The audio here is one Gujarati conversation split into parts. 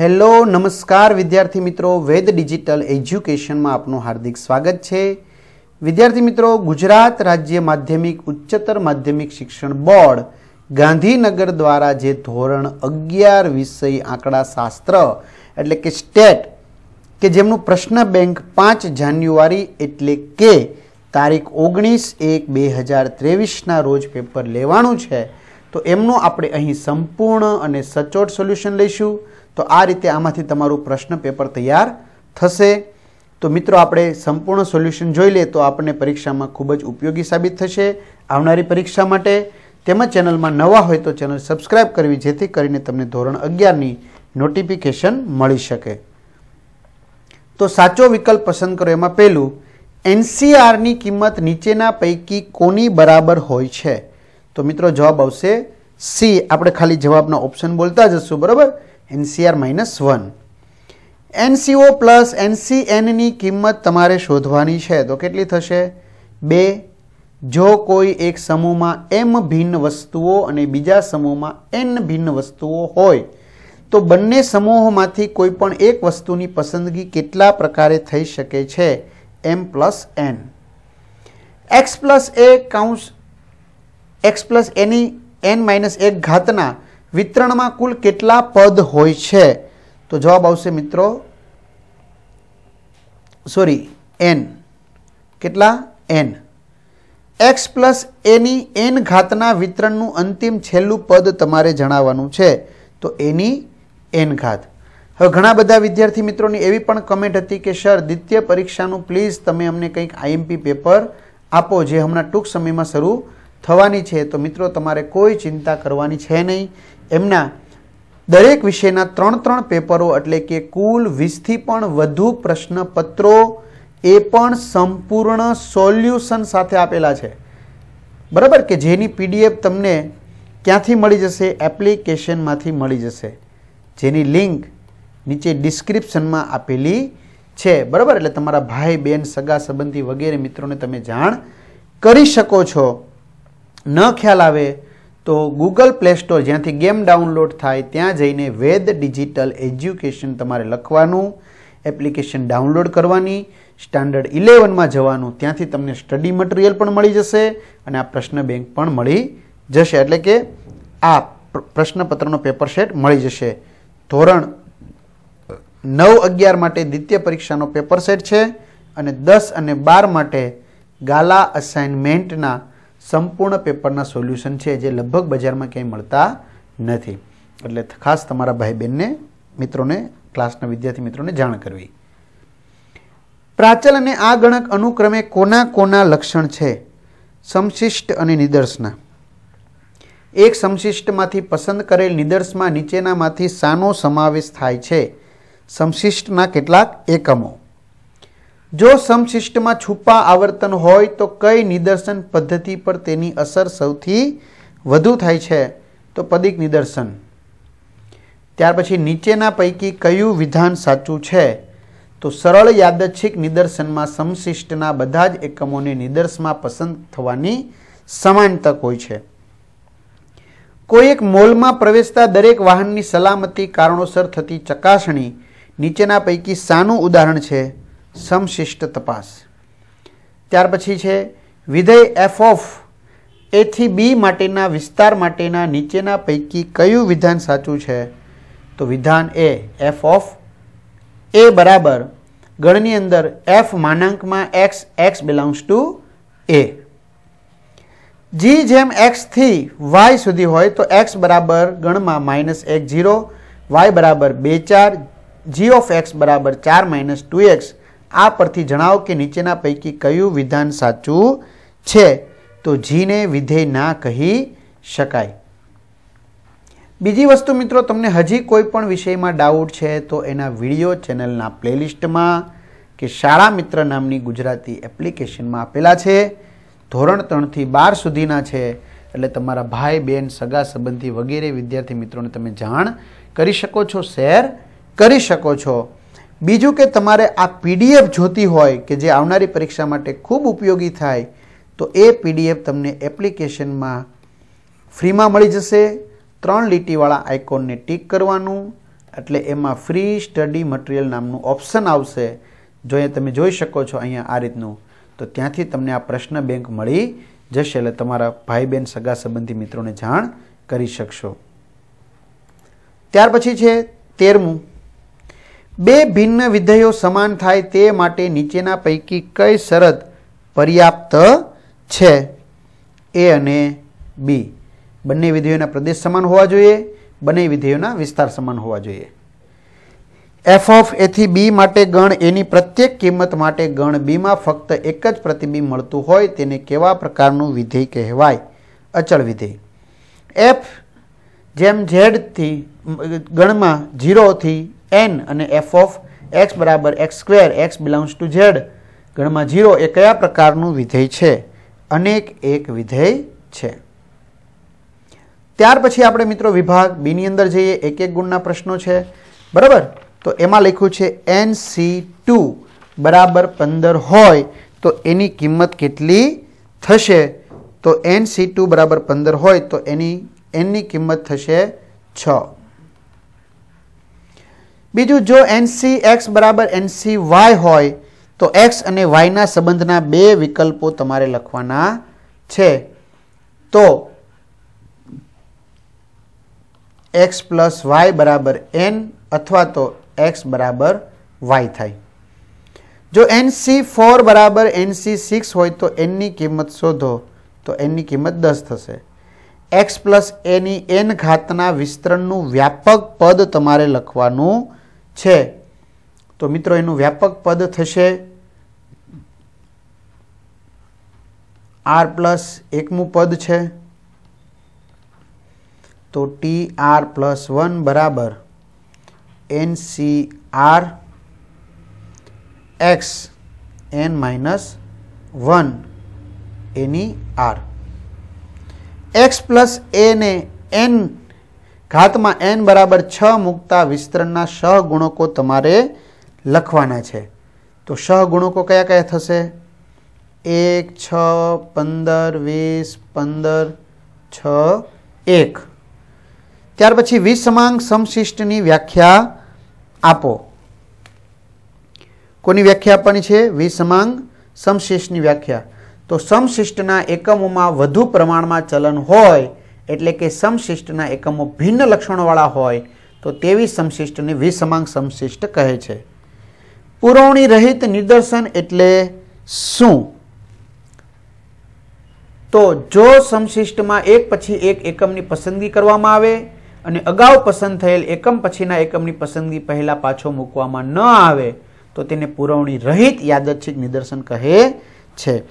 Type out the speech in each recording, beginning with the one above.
હેલો નમસ્કાર વિદ્યાર્થી મિત્રો વેદ ડિજિટલ એજ્યુકેશનમાં આપનું હાર્દિક સ્વાગત છે વિદ્યાર્થી મિત્રો ગુજરાત રાજ્ય માધ્યમિક ઉચ્ચતર માધ્યમિક શિક્ષણ બોર્ડ ગાંધીનગર દ્વારા જે ધોરણ અગિયાર વિષય આંકડાશાસ્ત્ર એટલે કે સ્ટેટ કે જેમનું પ્રશ્ન બેંક પાંચ જાન્યુઆરી એટલે કે તારીખ ઓગણીસ એક બે હજાર ત્રેવીસના રોજ પેપર લેવાનું છે તો એમનું આપણે અહીં સંપૂર્ણ અને સચોટ સોલ્યુશન લઈશું તો આ રીતે આમાંથી તમારું પ્રશ્ન પેપર તૈયાર થશે તો મિત્રો આપણે સંપૂર્ણ સોલ્યુશન જોઈ લઈએ તો આપણને પરીક્ષામાં ખૂબ જ ઉપયોગી સાબિત થશે આવનારી પરીક્ષા માટે તેમજ ચેનલમાં નવા હોય તો ચેનલ સબસ્ક્રાઇબ કરવી જેથી કરીને તમને ધોરણ અગિયારની નોટિફિકેશન મળી શકે તો સાચો વિકલ્પ પસંદ કરો એમાં પહેલું એનસીઆરની કિંમત નીચેના પૈકી કોની બરાબર હોય છે તો મિત્રો જવાબ આવશે સી આપણે ખાલી જવાબના ઓપ્શન બોલતા જશું બરાબર NCR minus one NCO plus એનસીએનની કિંમત તમારે શોધવાની છે તો કેટલી થશે બે જો કોઈ એક સમૂહમાં એમ ભિન્ન વસ્તુઓ અને બીજા સમૂહમાં એન ભિન્ન વસ્તુઓ હોય તો બંને સમૂહોમાંથી કોઈ પણ એક વસ્તુની પસંદગી કેટલા પ્રકારે થઈ શકે છે એમ plus N X plus A કાઉન્સ એક્સ પ્લસ એની એન માઇનસ એક ઘાતના વિતરણમાં કુલ કેટલા પદ હોય છે તો જવાબ આવશે મિત્રો સોરી એન કેટલા એન એક્સ પ્લસ એની એન ઘાતના વિતરણનું અંતિમ છેલ્લું પદ તમારે જણાવવાનું છે તો એની એન ઘાત હવે ઘણા બધા વિદ્યાર્થી મિત્રોની એવી પણ કમેન્ટ હતી કે સર દ્વિતીય પરીક્ષાનું પ્લીઝ તમે અમને કંઈક આઈએમપી પેપર આપો જે હમણાં ટૂંક સમયમાં શરૂ થવાની છે તો મિત્રો તમારે કોઈ ચિંતા કરવાની છે નહીં એમના દરેક વિષયના ત્રણ ત્રણ પેપરો એટલે કે કુલ વીસથી પણ વધુ પ્રશ્નપત્રો એ પણ સંપૂર્ણ સોલ્યુશન સાથે આપેલા છે બરાબર કે જેની પીડીએફ તમને ક્યાંથી મળી જશે એપ્લિકેશનમાંથી મળી જશે જેની લિંક નીચે ડિસ્ક્રિપ્શનમાં આપેલી છે બરાબર એટલે તમારા ભાઈ બહેન સગા સંબંધી વગેરે મિત્રોને તમે જાણ કરી શકો છો ન ખ્યાલ આવે તો ગૂગલ પ્લે સ્ટોર જ્યાંથી ગેમ ડાઉનલોડ થાય ત્યાં જઈને વેદ ડિજિટલ એજ્યુકેશન તમારે લખવાનું એપ્લિકેશન ડાઉનલોડ કરવાની સ્ટાન્ડર્ડ ઇલેવનમાં જવાનું ત્યાંથી તમને સ્ટડી મટીરિયલ પણ મળી જશે અને આ પ્રશ્ન બેંક પણ મળી જશે એટલે કે આ પ્રશ્નપત્રનો પેપર સેટ મળી જશે ધોરણ નવ અગિયાર માટે દ્વિતીય પરીક્ષાનો પેપર સેટ છે અને દસ અને બાર માટે ગાલા અસાઇનમેન્ટના સંપૂર્ણ પેપરના સોલ્યુશન છે જે લગભગ બજારમાં ક્યાંય મળતા નથી એટલે ખાસ તમારા ભાઈ બહેનને મિત્રોને ક્લાસના વિદ્યાર્થી મિત્રોને જાણ કરવી પ્રાચલ અને આ ગણક અનુક્રમે કોના કોના લક્ષણ છે સમશિષ્ટ અને નિદર્શના એક સમશિષ્ટમાંથી પસંદ કરેલ નિદર્શમાં નીચેનામાંથી સાનો સમાવેશ થાય છે સમશિષ્ટના કેટલાક એકમો જો સમશિષ્ટમાં છુપા આવર્તન હોય તો કઈ નિદર્શન પદ્ધતિ પર તેની અસર સૌથી વધુ થાય છે તો પદિક નિદર્શન ત્યાર પછી નીચેના પૈકી કયું વિધાન સાચું છે તો સરળ યાદચ્છિક નિદર્શનમાં સમશિષ્ટના બધા જ એકમોને નિદર્શમાં પસંદ થવાની સમાન તક હોય છે કોઈ એક મોલમાં પ્રવેશતા દરેક વાહનની સલામતી કારણોસર થતી ચકાસણી નીચેના પૈકી શાનું ઉદાહરણ છે સમશિષ્ટ તપાસ ત્યાર પછી છે વિધેય એફ ઓફ એથી બી માટેના વિસ્તાર માટેના નીચેના પૈકી કયું વિધાન સાચું છે તો વિધાન એ એફ ઓફ એ બરાબર ગણની અંદર એફ માનાંકમાં X X belongs to A G જેમ એક્સથી વાય સુધી હોય તો એક્સ બરાબર ગણમાં માઇનસ એક્સ ઝીરો વાય બરાબર બે ચાર જી ઓફ એક્સ બરાબર ચાર માઇનસ ટુ એક્સ આ પરથી જણાવો કે નીચેના પૈકી કયું વિધાન સાચું છે તો જીને વિધેય ના કહી શકાય બીજી વસ્તુ મિત્રો તમને હજી કોઈ પણ વિષયમાં ડાઉટ છે તો એના વિડીયો ચેનલના પ્લેલિસ્ટમાં કે શાળા મિત્ર નામની ગુજરાતી એપ્લિકેશનમાં આપેલા છે ધોરણ ત્રણથી બાર સુધીના છે એટલે તમારા ભાઈ બહેન સગા સંબંધી વગેરે વિદ્યાર્થી મિત્રોને તમે જાણ કરી શકો છો શેર કરી શકો છો બીજું કે તમારે આ પીડીએફ જોતી હોય કે જે આવનારી પરીક્ષા માટે ખૂબ ઉપયોગી થાય તો એ પીડીએફ તમને એપ્લિકેશનમાં ફ્રીમાં મળી જશે ત્રણ લીટીવાળા આઇકોનને ટીક કરવાનું એટલે એમાં ફ્રી સ્ટડી મટીરિયલ નામનું ઓપ્શન આવશે જો એ તમે જોઈ શકો છો અહીંયા આ રીતનું તો ત્યાંથી તમને આ પ્રશ્ન બેંક મળી જશે એટલે તમારા ભાઈ બહેન સગા સંબંધી મિત્રોને જાણ કરી શકશો ત્યાર પછી છે તેરમું બે ભિન્ન વિધેયો સમાન થાય તે માટે નીચેના પૈકી કઈ શરત પર્યાપ્ત છે એ અને બી બંને વિધેયોના પ્રદેશ સમાન હોવા જોઈએ બંને વિધેયોના વિસ્તાર સમાન હોવા જોઈએ એફ ઓફ એથી બી માટે ગણ એની પ્રત્યેક કિંમત માટે ગણ બીમાં ફક્ત એક જ પ્રતિબિંબ મળતું હોય તેને કેવા પ્રકારનું વિધેય કહેવાય અચળ વિધેય એફ જેમ ઝેડથી ગણમાં ઝીરોથી એન અને એફ ઓફ એક્સ બરાબર X square X belongs to Z ગણમાં ઝીરો એ કયા પ્રકારનું વિધેય છે અનેક એક વિધેય છે ત્યાર પછી આપણે મિત્રો વિભાગ બીની અંદર જઈએ એક એક ગુણના પ્રશ્નો છે બરાબર તો એમાં લખ્યું છે એન સી ટુ બરાબર પંદર હોય તો એની કિંમત કેટલી થશે તો એન સી ટુ બરાબર પંદર હોય તો એની એનની કિંમત થશે છ બીજું જો એનસી એક્સ બરાબર એનસી વાય હોય તો એક્સ અને વાયના સંબંધના બે વિકલ્પો તમારે લખવાના છે તો એક્સ પ્લસ વાય બરાબર એન અથવા તો એક્સ બરાબર વાય થાય જો એન સી ફોર બરાબર એનસી સિક્સ હોય તો એનની કિંમત શોધો તો એનની કિંમત દસ થશે એક્સ પ્લસ એની એન ઘાતના વિસ્તરણનું વ્યાપક પદ તમારે લખવાનું છે તો મિત્રો એનું વ્યાપક પદ થશે આર પ્લસ એકમું પદ છે તો ટી આર પ્લસ વન બરાબર N C R X N minus one એની આર એક્સ પ્લસ એને એન ઘાતમાં એન બરાબર છ મૂકતા વિસ્તરણના સહગુણકો તમારે લખવાના છે તો સહગુણકો કયા કયા થશે એક છ પંદર વીસ પંદર છ એક ત્યાર પછી વિસમાંગ સમશિષ્ટની વ્યાખ્યા આપો કોની વ્યાખ્યા આપવાની છે વિસમાંગ સમશિષ્ટની વ્યાખ્યા તો સમશિષ્ટના એકમોમાં વધુ પ્રમાણમાં ચલન હોય એટલે કે સમશિષ્ટના એકમો ભિન્ન લક્ષણવાળા હોય તો તેવી સમશિષ્ટને વિસમાંગ સમશિષ્ટ કહે છે પુરવણી રહિત નિદર્શન એટલે શું તો જો સમશિષ્ટમાં એક પછી એક એકમની પસંદગી કરવામાં આવે અને અગાઉ પસંદ થયેલ એકમ પછીના એકમની પસંદગી પહેલાં પાછો મૂકવામાં ન આવે તો તેને પુરવણી રહિત યાદચ્છિક નિદર્શન કહે છે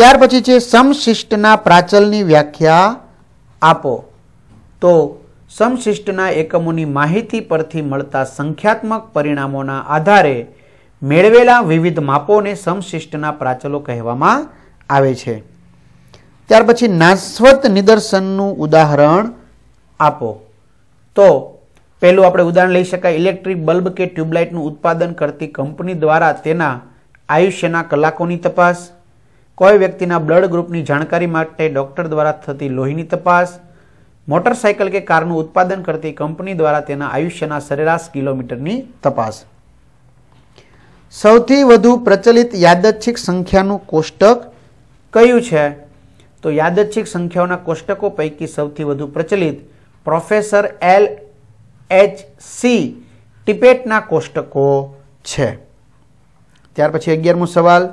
ત્યાર પછી છે સમશિષ્ટના પ્રાચલની વ્યાખ્યા આપો તો સમશિષ્ટના એકમોની માહિતી પરથી મળતા સંખ્યાત્મક પરિણામોના આધારે મેળવેલા વિવિધ માપોને સમશિષ્ટના પ્રાચલો કહેવામાં આવે છે ત્યાર પછી નાશવત નિદર્શનનું ઉદાહરણ આપો તો પહેલું આપણે ઉદાહરણ લઈ શકાય ઇલેક્ટ્રિક બલ્બ કે ટ્યુબલાઇટનું ઉત્પાદન કરતી કંપની દ્વારા તેના આયુષ્યના કલાકોની તપાસ કોઈ વ્યક્તિના બ્લડ ગ્રુપની જાણકારી માટે ડોક્ટર દ્વારા થતી લોહીની તપાસ મોટરસાયકલ કે કારનું ઉત્પાદન કરતી કંપની દ્વારા તેના આયુષ્યના સરેરાશ કિલોમીટરની તપાસ સૌથી વધુ પ્રચલિત યાદચ્છિક સંખ્યાનું કોષ્ટક કયું છે તો યાદચ્છિક સંખ્યાઓના કોષ્ટકો પૈકી સૌથી વધુ પ્રચલિત પ્રોફેસર એલ એચ સી ટિપેટના કોષ્ટકો છે ત્યાર પછી અગિયારમો સવાલ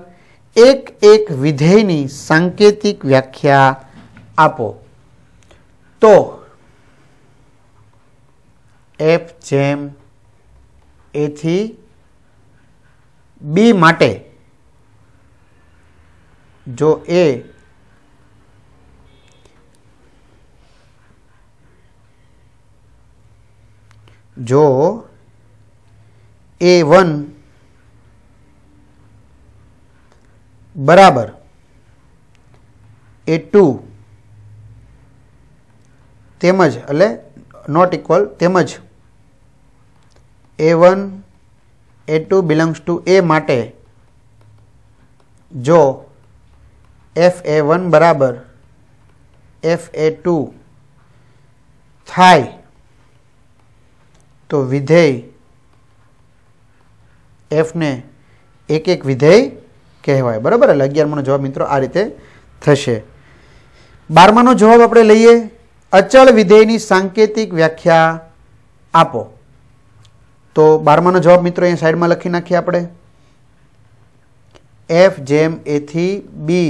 એક એક વિધેયની સાંકેતિક વ્યાખ્યા આપો તો એફ જેમ એથી બી માટે જો એ જો એ વન बराबर ए टू तमज अले नॉट इक्वल तमज A one A two belongs to A मटे जो एफ ए वन बराबर एफ ए टू थाय तो विधेय एफ ने एक एक विधेय કહેવાય બરાબર એટલે અગિયારમાનો જવાબ મિત્રો આ રીતે થશે બારમાનો જવાબ આપણે લઈએ અચળ વિધેયની સાંકેતિક વ્યાખ્યા આપો તો બારમાનો જવાબ મિત્રો અહીંયા સાઈડમાં લખી નાખીએ આપણે એફ જેમ એથી બી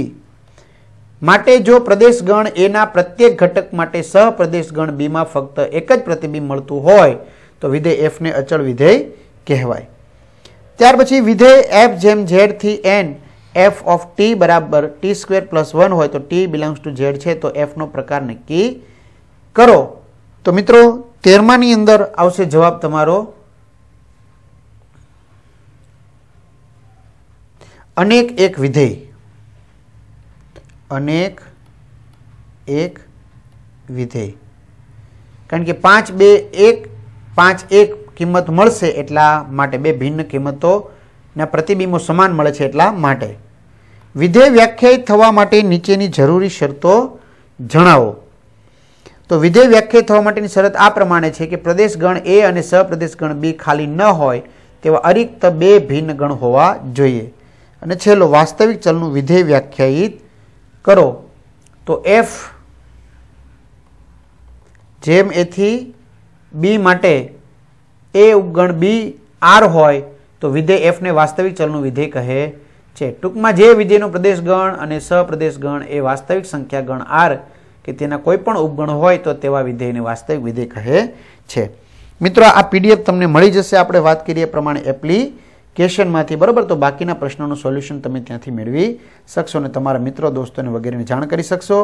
માટે જો પ્રદેશ ગણ એના પ્રત્યેક ઘટક માટે સહપ્રદેશ ગણ બીમાં ફક્ત એક જ પ્રતિબિંબ મળતું હોય તો વિધેય એફને અચળ વિધેય કહેવાય ત્યાર પછી વિધેય એફ જેમ ઝેડથી એન એફ ઓફ ટી બરાબર ટી સ્ક્વેર પ્લસ વન હોય તો ટી બિલોંગ્સ ટુ ઝેડ છે તો એફનો પ્રકાર નક્કી કરો તો મિત્રો તેરમાની અંદર આવશે જવાબ તમારો અનેક એક વિધેય અનેક એક વિધેય કારણ કે પાંચ બે એક પાંચ એક કિંમત મળશે એટલા માટે બે ભિન્ન કિંમતોના પ્રતિબિંબો સમાન મળે છે એટલા માટે વિધેય વ્યાખ્યાયિત થવા માટે નીચેની જરૂરી શરતો જણાવો તો વિધેય વ્યાખ્યાયિત થવા માટેની શરત આ પ્રમાણે છે કે પ્રદેશ ગણ એ અને ગણ બી ખાલી ન હોય તેવા અરિક્ત બે ભિન્ન ગણ હોવા જોઈએ અને છેલ્લો વાસ્તવિક ચલનું વિધેય વ્યાખ્યાયિત કરો તો એફ જેમ એથી બી માટે એ ઉપગણ બી આર હોય તો વિધેય એફને વાસ્તવિક ચલનું વિધેય કહે છે ટૂંકમાં જે વિધેયનો પ્રદેશ ગણ અને સપ્રદેશ ગણ એ વાસ્તવિક સંખ્યા ગણ આર કે તેના કોઈ પણ ઉપગણ હોય તો તેવા વિધેયને વાસ્તવિક વિધેય કહે છે મિત્રો આ પીડીએફ તમને મળી જશે આપણે વાત કરીએ પ્રમાણે એપ્લિકેશનમાંથી બરાબર તો બાકીના પ્રશ્નોનું સોલ્યુશન તમે ત્યાંથી મેળવી શકશો અને તમારા મિત્રો દોસ્તોને વગેરેને જાણ કરી શકશો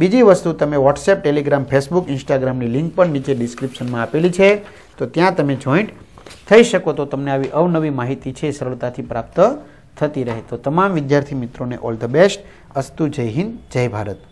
બીજી વસ્તુ તમે વોટ્સએપ ટેલિગ્રામ ફેસબુક ઇન્સ્ટાગ્રામની લિંક પણ નીચે ડિસ્ક્રિપ્શનમાં આપેલી છે તો ત્યાં તમે જોઈન્ટ થઈ શકો તો તમને આવી અવનવી માહિતી છે સરળતાથી પ્રાપ્ત થતી રહે તો તમામ વિદ્યાર્થી મિત્રોને ઓલ ધ બેસ્ટ અસ્તુ જય હિન્દ જય ભારત